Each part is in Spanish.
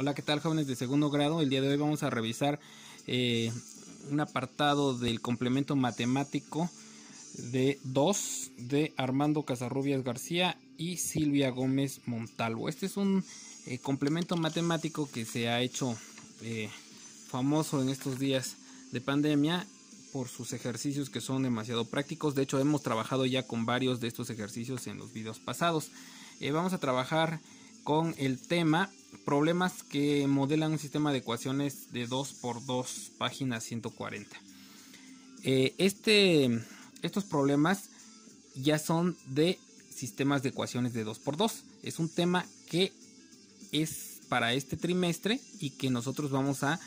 Hola, ¿qué tal jóvenes de segundo grado? El día de hoy vamos a revisar eh, un apartado del complemento matemático de 2 de Armando Casarrubias García y Silvia Gómez Montalvo. Este es un eh, complemento matemático que se ha hecho eh, famoso en estos días de pandemia por sus ejercicios que son demasiado prácticos. De hecho, hemos trabajado ya con varios de estos ejercicios en los videos pasados. vamos a trabajar con el tema problemas que modelan un sistema de ecuaciones de 2x2, página 140. Eh, este, estos problemas ya son de sistemas de ecuaciones de 2x2. Es un tema que es para este trimestre y que nosotros vamos a,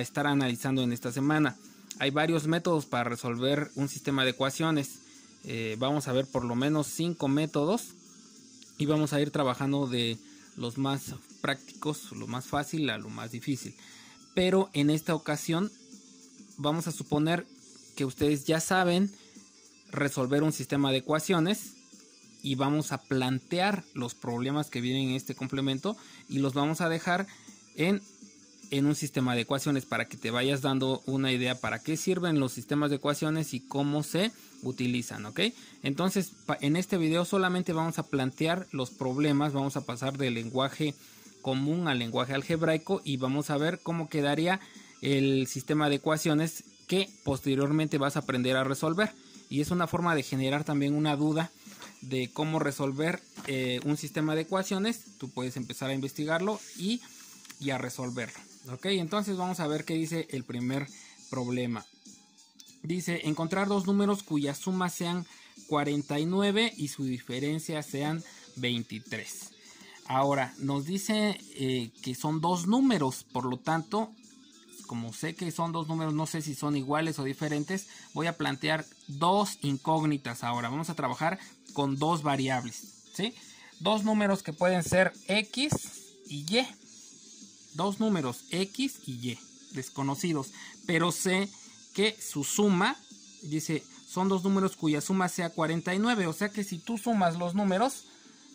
estar analizando en esta semana. Hay varios métodos para resolver un sistema de ecuaciones. Eh, vamos a ver por lo menos 5 métodos y vamos a ir trabajando de los más prácticos, lo más fácil a lo más difícil. Pero en esta ocasión vamos a suponer que ustedes ya saben resolver un sistema de ecuaciones y vamos a plantear los problemas que vienen en este complemento y los vamos a dejar en en un sistema de ecuaciones para que te vayas dando una idea para qué sirven los sistemas de ecuaciones y cómo se utilizan, ¿ok? Entonces, en este video solamente vamos a plantear los problemas, vamos a pasar del lenguaje común al lenguaje algebraico y vamos a ver cómo quedaría el sistema de ecuaciones que posteriormente vas a aprender a resolver. Y es una forma de generar también una duda de cómo resolver eh, un sistema de ecuaciones. Tú puedes empezar a investigarlo y a resolverlo. Ok, entonces vamos a ver qué dice el primer problema. Dice encontrar dos números cuya suma sean 49 y su diferencia sean 23. Ahora, nos dice eh, que son dos números, por lo tanto, como sé que son dos números, no sé si son iguales o diferentes, voy a plantear dos incógnitas ahora. Vamos a trabajar con dos variables, ¿sí? Dos números que pueden ser X y Y dos números X y Y, desconocidos, pero sé que su suma, dice, son dos números cuya suma sea 49, o sea que si tú sumas los números,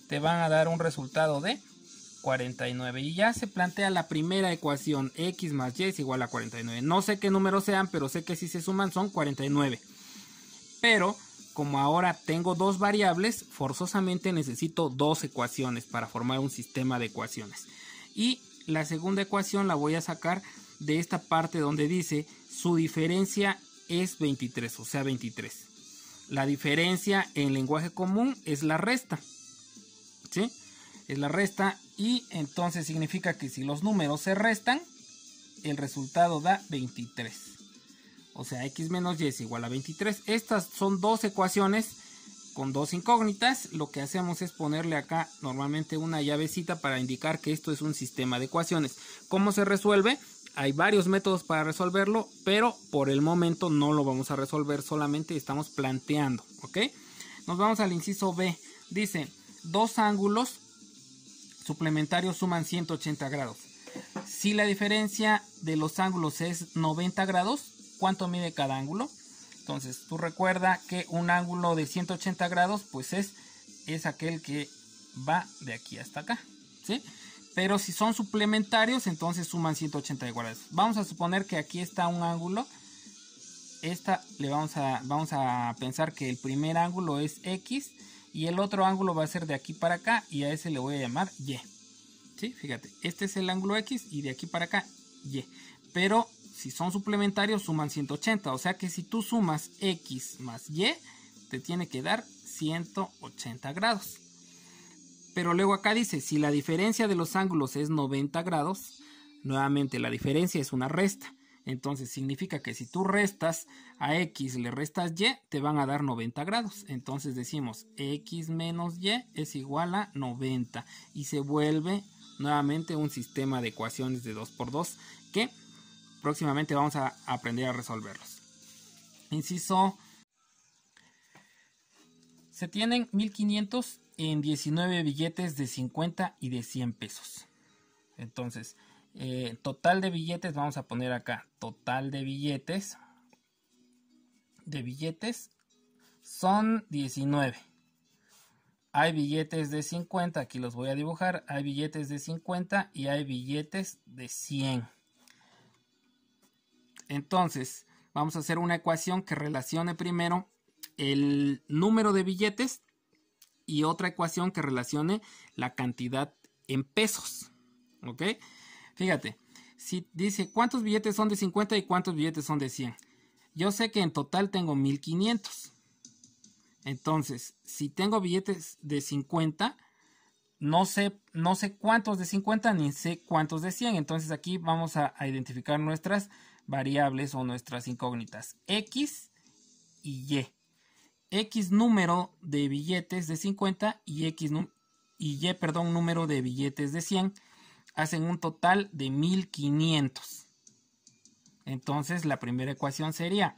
te van a dar un resultado de 49. Y ya se plantea la primera ecuación, X más Y es igual a 49. No sé qué números sean, pero sé que si se suman son 49. Pero como ahora tengo dos variables, forzosamente necesito dos ecuaciones para formar un sistema de ecuaciones. Y la segunda ecuación la voy a sacar de esta parte donde dice su diferencia es 23, o sea 23. La diferencia en lenguaje común es la resta. ¿Sí? Es la resta y entonces significa que si los números se restan, el resultado da 23. O sea, x menos y es igual a 23. Estas son dos ecuaciones con dos incógnitas, lo que hacemos es ponerle acá normalmente una llavecita para indicar que esto es un sistema de ecuaciones. ¿Cómo se resuelve? Hay varios métodos para resolverlo, pero por el momento no lo vamos a resolver, solamente estamos planteando, ¿ok? Nos vamos al inciso B. Dice, dos ángulos suplementarios suman 180 grados. Si la diferencia de los ángulos es 90 grados, ¿cuánto mide cada ángulo? Entonces, tú recuerda que un ángulo de 180 grados, pues es, es aquel que va de aquí hasta acá. ¿sí? Pero si son suplementarios, entonces suman 180 grados. Vamos a suponer que aquí está un ángulo. Esta le vamos a, vamos a pensar que el primer ángulo es X y el otro ángulo va a ser de aquí para acá y a ese le voy a llamar Y. ¿Sí? Fíjate, este es el ángulo X y de aquí para acá Y. Pero si son suplementarios, suman 180. O sea que si tú sumas X más Y, te tiene que dar 180 grados. Pero luego acá dice, si la diferencia de los ángulos es 90 grados, nuevamente la diferencia es una resta. Entonces significa que si tú restas a x le restas y, te van a dar 90 grados. Entonces decimos x menos y es igual a 90 y se vuelve nuevamente un sistema de ecuaciones de 2 por 2 que próximamente vamos a aprender a resolverlos. Inciso. Se tienen 1500 en 19 billetes de 50 y de 100 pesos. Entonces, eh, total de billetes, vamos a poner acá, total de billetes. De billetes son 19. Hay billetes de 50, aquí los voy a dibujar. Hay billetes de 50 y hay billetes de 100. Entonces, vamos a hacer una ecuación que relacione primero el número de billetes y otra ecuación que relacione la cantidad en pesos. ¿Ok? Fíjate, si dice cuántos billetes son de 50 y cuántos billetes son de 100. Yo sé que en total tengo 1500. Entonces, si tengo billetes de 50, no sé, no sé cuántos de 50 ni sé cuántos de 100. Entonces aquí vamos a identificar nuestras variables o nuestras incógnitas X y Y. X número de billetes de 50 y X y, y perdón, número de billetes de 100 hacen un total de 1500. Entonces la primera ecuación sería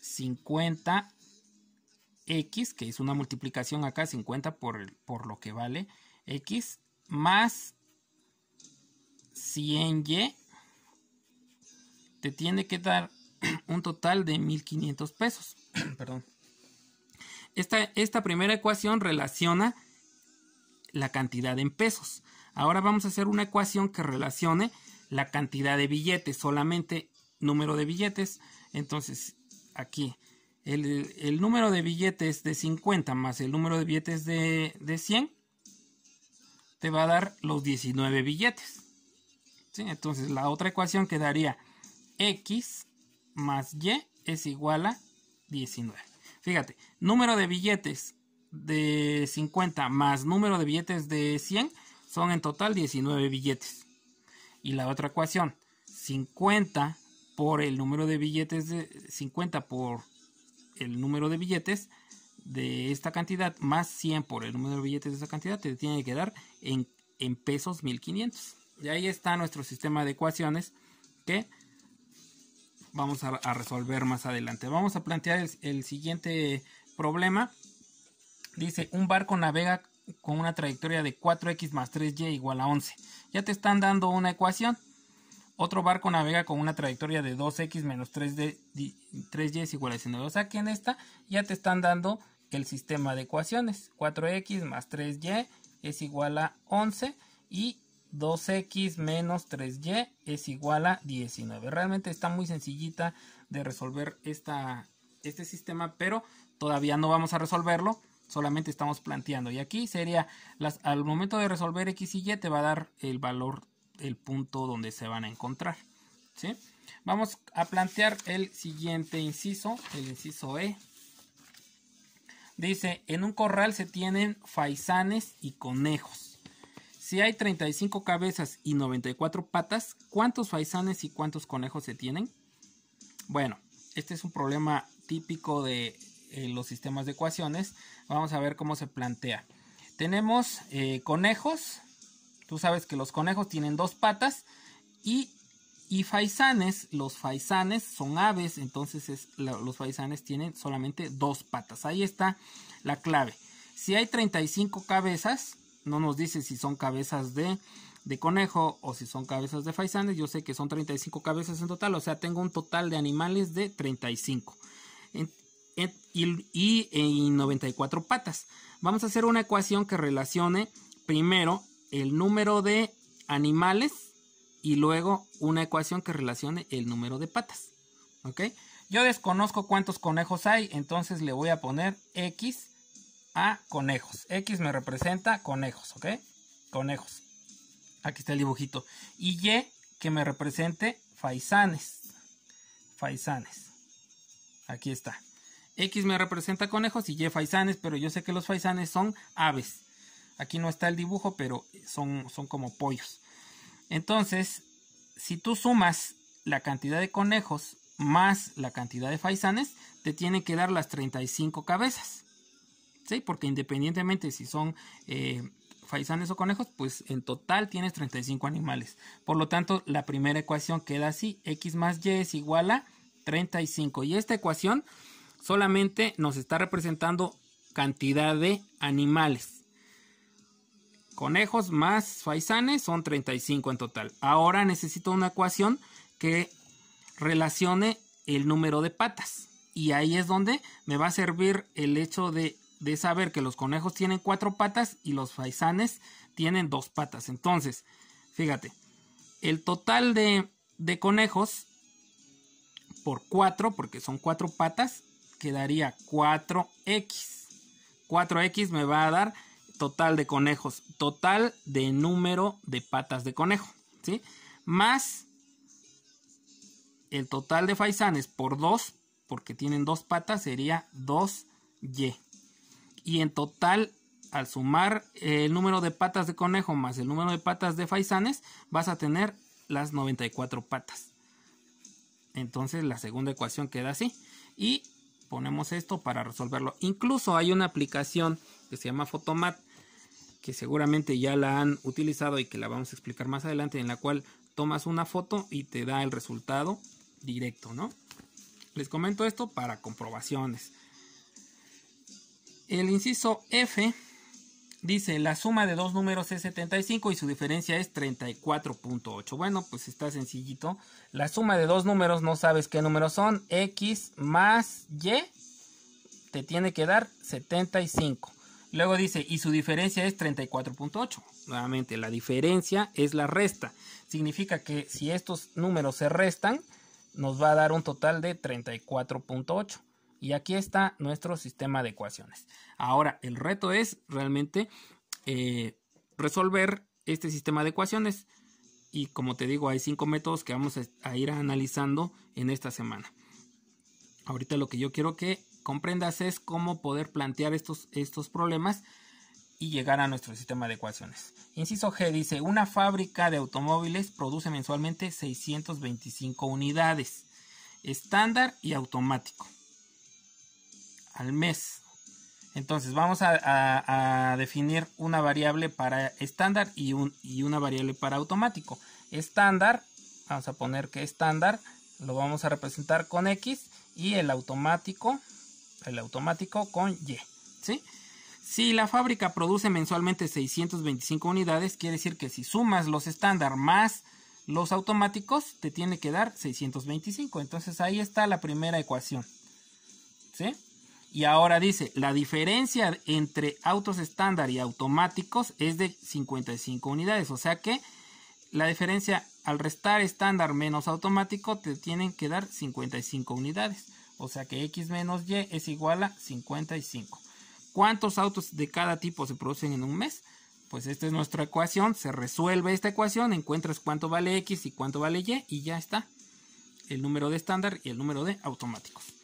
50x, que es una multiplicación acá, 50 por, por lo que vale x, más 100y te tiene que dar un total de 1500 pesos. Perdón. Esta, primera ecuación relaciona la cantidad en pesos. Ahora vamos a hacer una ecuación que relacione la cantidad de billetes, solamente número de billetes. Entonces, aquí, el, número de billetes de 50 más el número de billetes de, 100 te va a dar los 19 billetes. Entonces, la otra ecuación quedaría X más Y es igual a 19. Fíjate, número de billetes de 50 más número de billetes de 100 son en total 19 billetes. Y la otra ecuación, 50 por el número de billetes de 50 por el número de billetes de esta cantidad más 100 por el número de billetes de esta cantidad te tiene que dar en, en pesos 1500. Y ahí está nuestro sistema de ecuaciones que vamos a, resolver más adelante. Vamos a plantear el, siguiente problema. Dice, un barco navega con una trayectoria de 4x más 3y igual a 11. Ya te están dando una ecuación. Otro barco navega con una trayectoria de 2x menos 3 3y es igual a 19. O sea que en esta ya te están dando el sistema de ecuaciones. 4x más 3y es igual a 11. Y 2x menos 3y es igual a 19. Realmente está muy sencillita de resolver este sistema, pero todavía no vamos a resolverlo, solamente estamos planteando. Y aquí sería, al momento de resolver x y y te va a dar el valor, el punto donde se van a encontrar. Vamos a plantear el siguiente inciso, el inciso E. Dice, en un corral se tienen faisanes y conejos si hay 35 cabezas y 94 patas, ¿cuántos faisanes y cuántos conejos se tienen? Bueno, este es un problema típico de eh, los sistemas de ecuaciones. Vamos a ver cómo se plantea. Tenemos eh, conejos. Tú sabes que los conejos tienen dos patas. Y, y faisanes. Los faisanes son aves. Entonces los faisanes tienen solamente dos patas. Ahí está la clave. Si hay 35 cabezas no nos dice si son cabezas de, conejo o si son cabezas de faisanes. Yo sé que son 35 cabezas en total, o sea, tengo un total de animales de 35 y, 94 patas. Vamos a hacer una ecuación que relacione primero el número de animales y luego una ecuación que relacione el número de patas. ¿Ok? Yo desconozco cuántos conejos hay, entonces le voy a poner X a conejos. X me representa conejos, ¿ok? Conejos. Aquí está el dibujito. Y Y que me represente faisanes. Faisanes. Aquí está. X me representa conejos y Y faisanes, pero yo sé que los faisanes son aves. Aquí no está el dibujo, pero son, son como pollos. Entonces, si tú sumas la cantidad de conejos más la cantidad de faisanes, te tiene que dar las 35 cabezas. Porque independientemente si son eh, faisanes o conejos, pues en total tienes 35 animales. Por lo tanto, la primera ecuación queda así, x más y es igual a 35. Y esta ecuación solamente nos está representando cantidad de animales. Conejos más faisanes son 35 en total. Ahora necesito una ecuación que relacione el número de patas. Y ahí es donde me va a servir el hecho de de saber que los conejos tienen cuatro patas y los faisanes tienen dos patas. Entonces, fíjate, el total de, de conejos por cuatro, porque son cuatro patas, quedaría 4x. 4x me va a dar total de conejos, total de número de patas de conejo, ¿sí? Más el total de faisanes por 2, porque tienen dos patas, sería 2y y en total al sumar el número de patas de conejo más el número de patas de faisanes vas a tener las 94 patas. Entonces la segunda ecuación queda así y ponemos esto para resolverlo. Incluso hay una aplicación que se llama Photomat que seguramente ya la han utilizado y que la vamos a explicar más adelante en la cual tomas una foto y te da el resultado directo, ¿no? Les comento esto para comprobaciones. El inciso F dice, la suma de dos números es 75 y su diferencia es 34.8. Bueno, pues está sencillito. La suma de dos números no sabes qué números son. X más Y te tiene que dar 75. Luego dice, y su diferencia es 34.8. Nuevamente, la diferencia es la resta. Significa que si estos números se restan, nos va a dar un total de 34.8. Y aquí está nuestro sistema de ecuaciones. Ahora, el reto es realmente eh, resolver este sistema de ecuaciones. Y como te digo, hay cinco métodos que vamos a ir analizando en esta semana. Ahorita lo que yo quiero que comprendas es cómo poder plantear estos, estos problemas y llegar a nuestro sistema de ecuaciones. Inciso G dice, una fábrica de automóviles produce mensualmente 625 unidades, estándar y automático al mes. Entonces vamos a, definir una variable para estándar y, un, una variable para automático. Estándar, vamos a poner que estándar lo vamos a representar con X y el automático, el automático con Y. Si la fábrica produce mensualmente 625 unidades, quiere decir que si sumas los estándar más los automáticos, te tiene que dar 625. Entonces ahí está la primera ecuación. ¿Sí? Y ahora dice, la diferencia entre autos estándar y automáticos es de 55 unidades. O sea que la diferencia al restar estándar menos automático te tienen que dar 55 unidades. O sea que X menos Y es igual a 55. ¿Cuántos autos de cada tipo se producen en un mes? Pues esta es nuestra ecuación. Se resuelve esta ecuación, encuentras cuánto vale X y cuánto vale Y y ya está. El número de estándar y el número de automáticos.